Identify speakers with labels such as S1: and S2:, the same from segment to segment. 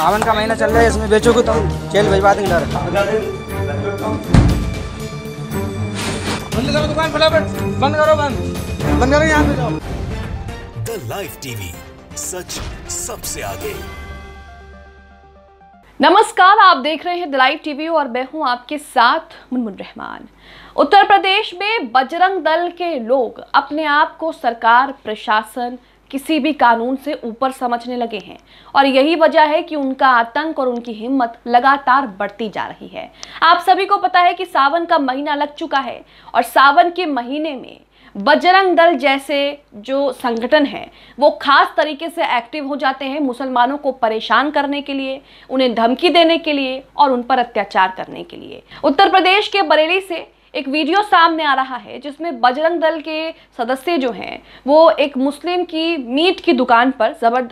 S1: सावन का महीना चल रहा है इसमें बेचोगे तो जेल भिजवा देंगे डर बंद करो दुकान फटाफट बंद करो बंद बंद करो यहाँ पे जाओ द लाइव टीवी सच सबसे आगे नमस्कार आप देख रहे हैं द लाइव टीवी और मैं हूं आपके साथ मुनमुन रहमान उत्तर प्रदेश में बजरंग दल के लोग अपने आप को सरकार प्रशासन किसी भी कानून से ऊपर समझने लगे हैं और यही वजह है कि उनका आतंक और उनकी हिम्मत लगातार बढ़ती जा रही है आप सभी को पता है कि सावन का महीना लग चुका है और सावन के महीने में बजरंग दल जैसे जो संगठन हैं वो खास तरीके से एक्टिव हो जाते हैं मुसलमानों को परेशान करने के लिए उन्हें धमकी देने के लिए और उन पर अत्याचार करने के लिए उत्तर प्रदेश के बरेली से एक वीडियो सामने आ रहा है जिसमें बजरंग दल के सदस्य जो हैं वो एक मुस्लिम की मीट की दुकान पर जबर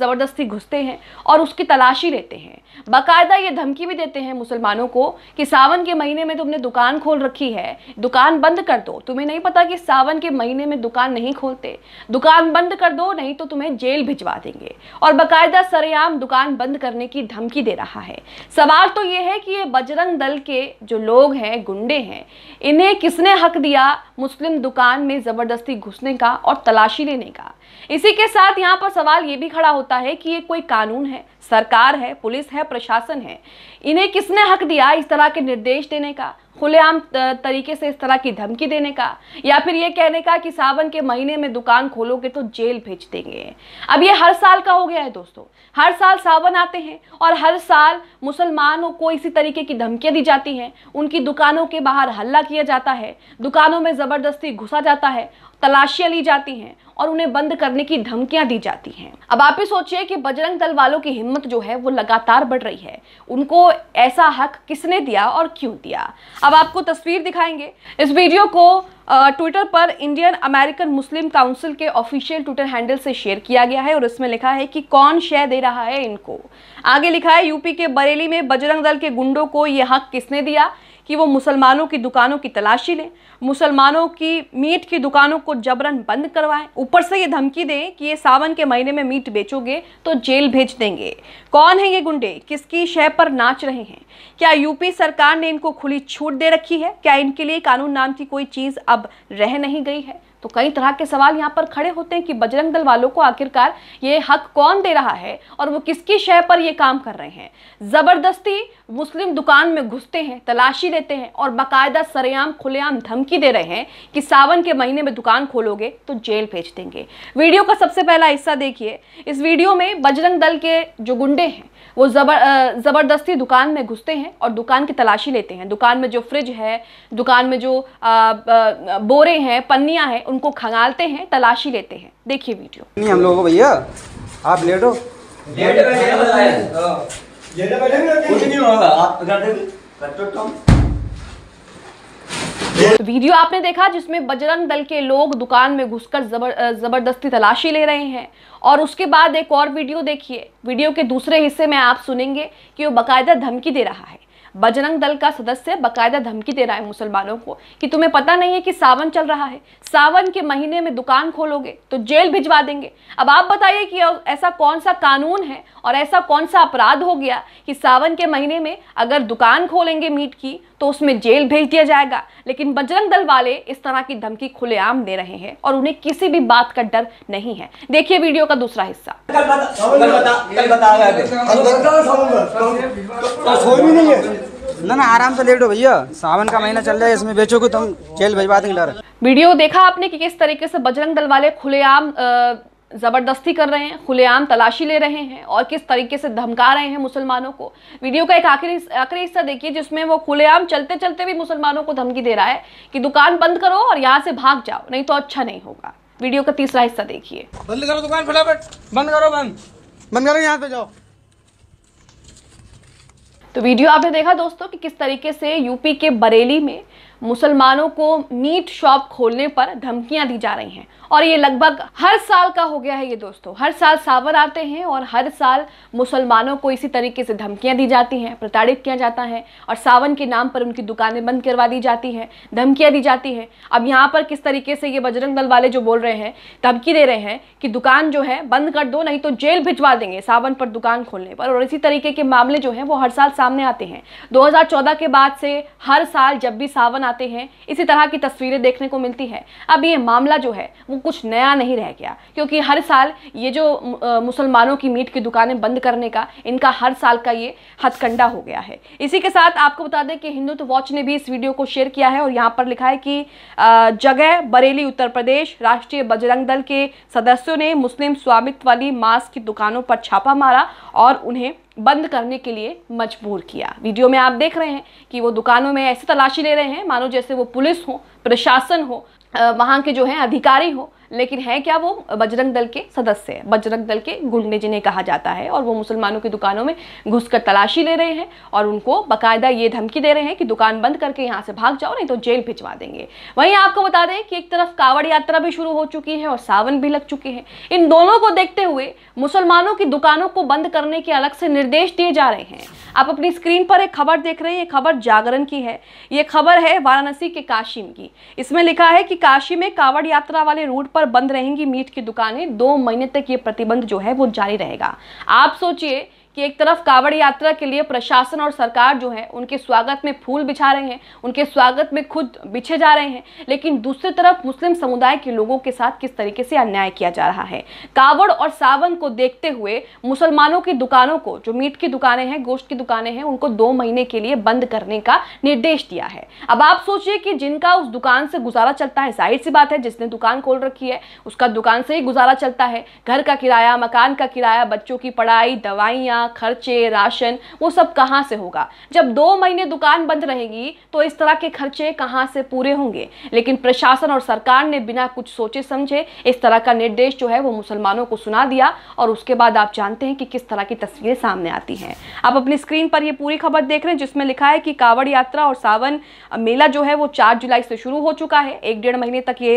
S1: ज़बरदस्ती घुसते हैं और उसकी तलाशी लेते हैं बाकायदा ये धमकी भी देते हैं मुसलमानों को कि सावन के महीने में तुमने दुकान खोल रखी है दुकान बंद कर दो तुम्हें नहीं पता कि सावन के महीने में दुकान नहीं खोलते दुकान बंद कर दो नहीं तो तुम्हें जेल भिजवा देंगे और बाकायदा सरेआम दुकान बंद करने की धमकी दे रहा है सवाल तो ये है कि ये बजरंग दल के जो लोग हैं गुंडे हैं इन्हें किसने हक दिया मुस्लिम दुकान में ज़बरदस्ती घुसने का और तलाशी लेने का इसी के साथ यहाँ पर सवाल ये भी खड़ा होता है कि ये कोई कानून है सरकार है पुलिस है प्रशासन है इन्हें किसने हक दिया इस तरह के निर्देश देने का खुलेआम तरीके से इस तरह की धमकी देने का या फिर ये कहने का कि सावन के महीने में दुकान खोलोगे तो जेल भेज देंगे अब ये हर साल का हो गया है दोस्तों हर साल सावन आते हैं और हर साल मुसलमानों को इसी तरीके की धमकियाँ दी जाती हैं उनकी दुकानों के बाहर हल्ला किया जाता है दुकानों में ज़बरदस्ती घुसा जाता है तलाशियां ली जाती हैं और उन्हें बंद करने की धमकियां दी जाती हैं अब आप ही सोचिए कि बजरंग दल वालों की हिम्मत जो है वो लगातार बढ़ रही है उनको ऐसा हक किसने दिया और क्यों दिया अब आपको तस्वीर दिखाएंगे इस वीडियो को ट्विटर पर इंडियन अमेरिकन मुस्लिम काउंसिल के ऑफिशियल ट्विटर हैंडल से शेयर किया गया है और इसमें लिखा है कि कौन शय दे रहा है इनको आगे लिखा है यूपी के बरेली में बजरंग दल के गुंडों को यह हक किसने दिया कि वो मुसलमानों की दुकानों की तलाशी लें मुसलमानों की मीट की दुकानों को जबरन बंद करवाएं ऊपर से ये धमकी दें कि ये सावन के महीने में मीट बेचोगे तो जेल भेज देंगे कौन है ये गुंडे किसकी शह पर नाच रहे हैं क्या यूपी सरकार ने इनको खुली छूट दे रखी है क्या इनके लिए कानून नाम की कोई चीज़ अब रह नहीं गई है तो कई तरह के सवाल यहाँ पर खड़े होते हैं कि बजरंग दल वालों को आखिरकार ये हक कौन दे रहा है और वो किसकी शय पर ये काम कर रहे हैं ज़बरदस्ती मुस्लिम दुकान में घुसते हैं तलाशी लेते हैं और बाकायदा सरेआम खुलेआम धमकी दे रहे हैं कि सावन के महीने में दुकान खोलोगे तो जेल भेज देंगे वीडियो का सबसे पहला हिस्सा देखिए इस वीडियो में बजरंग दल के जो गुंडे हैं वो जबर ज़बरदस्ती दुकान में घुसते हैं और दुकान की तलाशी लेते हैं दुकान में जो फ्रिज है दुकान में जो आ, आ, बोरे हैं पन्नियाँ हैं उनको खंगालते हैं तलाशी लेते हैं देखिए वीडियो नहीं हम लोगों भैया आप लेट तो वीडियो आपने देखा जिसमें बजरंग दल के लोग दुकान में घुसकर जबर जबरदस्ती तलाशी ले रहे हैं और उसके बाद एक और वीडियो देखिए वीडियो के दूसरे हिस्से में आप सुनेंगे कि वो बकायदा धमकी दे रहा है बजरंग दल का सदस्य बकायदा धमकी दे रहा है मुसलमानों को कि तुम्हें पता नहीं है कि सावन चल रहा है सावन के महीने में दुकान खोलोगे तो जेल भिजवा देंगे अब आप बताइए कि ऐसा कौन सा कानून है और ऐसा कौन सा अपराध हो गया कि सावन के महीने में अगर दुकान खोलेंगे मीट की तो उसमें जेल भेज दिया जाएगा लेकिन बजरंग दल वाले इस तरह की धमकी खुलेआम दे रहे हैं और उन्हें किसी भी बात का डर नहीं है देखिए वीडियो का दूसरा हिस्सा ना ना आराम से लेट हो भैया सावन का महीना चल रहा है इसमें बेचो को तो तुम जेल भिजवा देंगे डर वीडियो देखा आपने कि किस तरीके से बजरंग दल वाले खुलेआम ज़बरदस्ती कर रहे हैं खुलेआम तलाशी ले रहे हैं और किस तरीके से धमका रहे हैं मुसलमानों को वीडियो का एक आखिरी आखिरी हिस्सा देखिए जिसमें वो खुलेआम चलते चलते भी मुसलमानों को धमकी दे रहा है कि दुकान बंद करो और यहाँ से भाग जाओ नहीं तो अच्छा नहीं होगा वीडियो का तीसरा हिस्सा देखिए बंद करो दुकान फटाफट बंद करो बंद बंद करो यहाँ से जाओ तो वीडियो आपने देखा दोस्तों कि किस तरीके से यूपी के बरेली में मुसलमानों को मीट शॉप खोलने पर धमकियां दी जा रही हैं और ये लगभग हर साल का हो गया है ये दोस्तों हर साल सावन आते हैं और हर साल मुसलमानों को इसी तरीके से धमकियां दी जाती हैं प्रताड़ित किया जाता है और सावन के नाम पर उनकी दुकानें बंद करवा दी जाती हैं धमकियाँ दी जाती हैं अब यहाँ पर किस तरीके से ये बजरंग दल वाले जो बोल रहे हैं धमकी दे रहे हैं कि दुकान जो है बंद कर दो नहीं तो जेल भिजवा देंगे सावन पर दुकान खोलने पर और इसी तरीके के मामले जो हैं वो हर साल सामने आते हैं दो के बाद से हर साल जब भी सावन आते हैं इसी तरह की तस्वीरें देखने को मिलती है अब ये मामला जो है वो कुछ नया नहीं रह गया क्योंकि हर साल ये जो मुसलमानों की मीट की दुकानें बंद करने का इनका हर साल का ये हथकंडा हो गया है इसी के साथ आपको बता दें कि हिंदुत्व वॉच ने भी इस वीडियो को शेयर किया है और यहाँ पर लिखा है कि जगह बरेली उत्तर प्रदेश राष्ट्रीय बजरंग दल के सदस्यों ने मुस्लिम स्वामित्व वाली मांस की दुकानों पर छापा मारा और उन्हें बंद करने के लिए मजबूर किया वीडियो में आप देख रहे हैं कि वो दुकानों में ऐसी तलाशी ले रहे हैं मानो जैसे वो पुलिस हो प्रशासन हो वहाँ के जो हैं अधिकारी हो लेकिन है क्या वो बजरंग दल के सदस्य हैं बजरंग दल के गुंडे जिन्हें कहा जाता है और वो मुसलमानों की दुकानों में घुसकर तलाशी ले रहे हैं और उनको बाकायदा ये धमकी दे रहे हैं कि दुकान बंद करके यहाँ से भाग जाओ नहीं तो जेल भिजवा देंगे वहीं आपको बता दें कि एक तरफ कावड़ यात्रा भी शुरू हो चुकी है और सावन भी लग चुके हैं इन दोनों को देखते हुए मुसलमानों की दुकानों को बंद करने के अलग से निर्देश दिए जा रहे हैं आप अपनी स्क्रीन पर एक खबर देख रहे हैं ये खबर जागरण की है ये खबर है वाराणसी के काशिम की इसमें लिखा है कि काशी में कावड़ यात्रा वाले रूट पर बंद रहेंगी मीट की दुकानें दो महीने तक ये प्रतिबंध जो है वो जारी रहेगा आप सोचिए कि एक तरफ कावड़ यात्रा के लिए प्रशासन और सरकार जो है उनके स्वागत में फूल बिछा रहे हैं उनके स्वागत में खुद बिछे जा रहे हैं लेकिन दूसरी तरफ मुस्लिम समुदाय के लोगों के साथ किस तरीके से अन्याय किया जा रहा है कांवड़ और सावन को देखते हुए मुसलमानों की दुकानों को जो मीट की दुकानें हैं गोश्त की दुकानें हैं उनको दो महीने के लिए बंद करने का निर्देश दिया है अब आप सोचिए कि जिनका उस दुकान से गुजारा चलता है जाहिर सी बात है जिसने दुकान खोल रखी है उसका दुकान से ही गुजारा चलता है घर का किराया मकान का किराया बच्चों की पढ़ाई दवाइयाँ खाना खर्चे राशन वो सब कहाँ से होगा जब दो महीने दुकान बंद रहेगी तो इस तरह के खर्चे कहाँ से पूरे होंगे लेकिन प्रशासन और सरकार ने बिना कुछ सोचे समझे इस तरह का निर्देश जो है वो मुसलमानों को सुना दिया और उसके बाद आप जानते हैं कि किस तरह की तस्वीरें सामने आती हैं आप अपनी स्क्रीन पर यह पूरी खबर देख रहे हैं जिसमें लिखा है कि कावड़ यात्रा और सावन मेला जो है वो चार जुलाई से शुरू हो चुका है एक डेढ़ महीने तक ये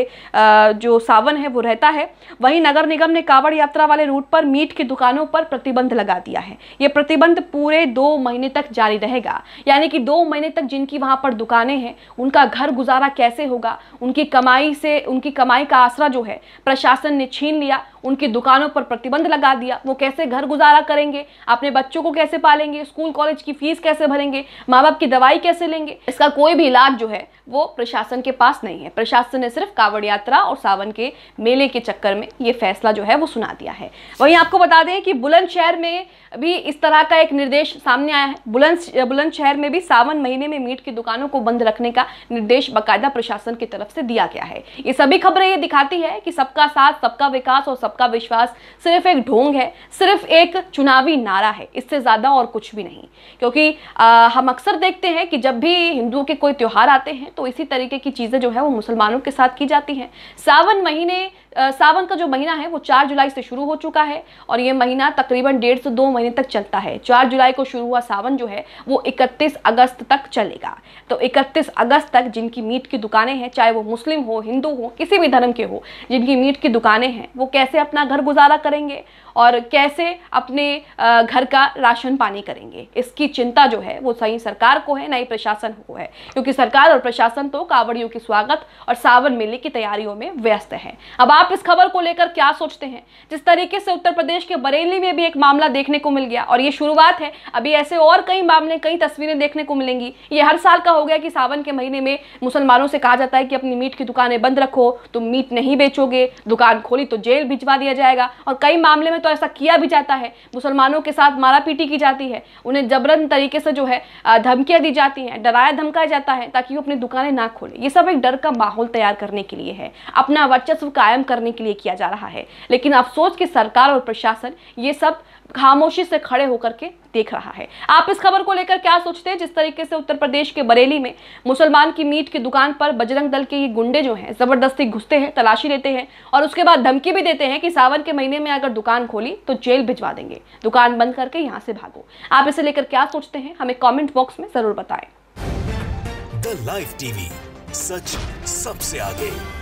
S1: जो सावन है वो रहता है वहीं नगर निगम ने कावड़ यात्रा वाले रूट पर मीट की दुकानों पर प्रतिबंध लगा दिया है हैं ये प्रतिबंध पूरे दो महीने तक जारी रहेगा यानी कि दो महीने तक जिनकी वहाँ पर दुकानें हैं उनका घर गुजारा कैसे होगा उनकी कमाई से उनकी कमाई का आसरा जो है प्रशासन ने छीन लिया उनकी दुकानों पर प्रतिबंध लगा दिया वो कैसे घर गुजारा करेंगे अपने बच्चों को कैसे पालेंगे स्कूल कॉलेज की फीस कैसे भरेंगे माँ बाप की दवाई कैसे लेंगे इसका कोई भी इलाज जो है वो प्रशासन के पास नहीं है प्रशासन ने सिर्फ कावड़ यात्रा और सावन के मेले के चक्कर में ये फैसला जो है वो सुना दिया है वहीं आपको बता दें कि बुलंदशहर में भी इस तरह का एक निर्देश सामने आया है बुलंद बुलंदशहर में भी सावन महीने में मीट की दुकानों को बंद रखने का निर्देश बाकायदा प्रशासन की तरफ से दिया गया है ये सभी खबरें ये दिखाती है कि सबका साथ सबका विकास और सबका आपका विश्वास सिर्फ एक ढोंग है सिर्फ एक चुनावी नारा है इससे ज़्यादा और कुछ भी नहीं क्योंकि आ, हम अक्सर देखते हैं कि जब भी हिंदुओं के कोई त्यौहार आते हैं तो इसी तरीके की चीज़ें जो है वो मुसलमानों के साथ की जाती हैं सावन महीने सावन का जो महीना है वो चार जुलाई से शुरू हो चुका है और ये महीना तकरीबन डेढ़ से दो महीने तक चलता है चार जुलाई को शुरू हुआ सावन जो है वो इकतीस अगस्त तक चलेगा तो इकतीस अगस्त तक जिनकी मीट की दुकानें हैं चाहे वो मुस्लिम हो हिंदू हो किसी भी धर्म के हो जिनकी मीट की दुकानें हैं वो कैसे अपना घर गुजारा करेंगे और कैसे अपने घर का राशन पानी करेंगे इसकी चिंता जो है वो सही सरकार को है ना ही प्रशासन को है क्योंकि सरकार और प्रशासन तो कावड़ियों के स्वागत और सावन मेले की तैयारियों में व्यस्त है अब आप इस खबर को लेकर क्या सोचते हैं जिस तरीके से उत्तर प्रदेश के बरेली में भी एक मामला देखने को मिल गया और ये शुरुआत है अभी ऐसे और कई मामले कई तस्वीरें देखने को मिलेंगी ये हर साल का हो गया कि सावन के महीने में मुसलमानों से कहा जाता है कि अपनी मीट की दुकानें बंद रखो तुम मीट नहीं बेचोगे दुकान खोली तो जेल भिजवा दिया जाएगा और कई मामले में तो ऐसा किया भी जाता है मुसलमानों के साथ मारापीटी की जाती है उन्हें जबरन तरीके से जो है धमकियाँ दी जाती हैं डराया धमकाया जाता है ताकि वो अपनी दुकानें ना खोले ये सब एक डर का माहौल तैयार करने के लिए है अपना वर्चस्व कायम करने के लिए किया जा रहा है लेकिन अफसोस कि सरकार और प्रशासन ये सब खामोशी से खड़े होकर के देख रहा है आप इस खबर को लेकर क्या सोचते हैं जिस तरीके से उत्तर प्रदेश के बरेली में मुसलमान की मीट की दुकान पर बजरंग दल के ये गुंडे जो हैं जबरदस्ती घुसते हैं तलाशी लेते हैं और उसके बाद धमकी भी देते हैं कि सावन के महीने में अगर दुकान खोली तो जेल भिजवा देंगे दुकान बंद करके यहाँ से भागो आप इसे लेकर क्या सोचते हैं हमें कॉमेंट बॉक्स में जरूर बताए लाइव टीवी सच सबसे आगे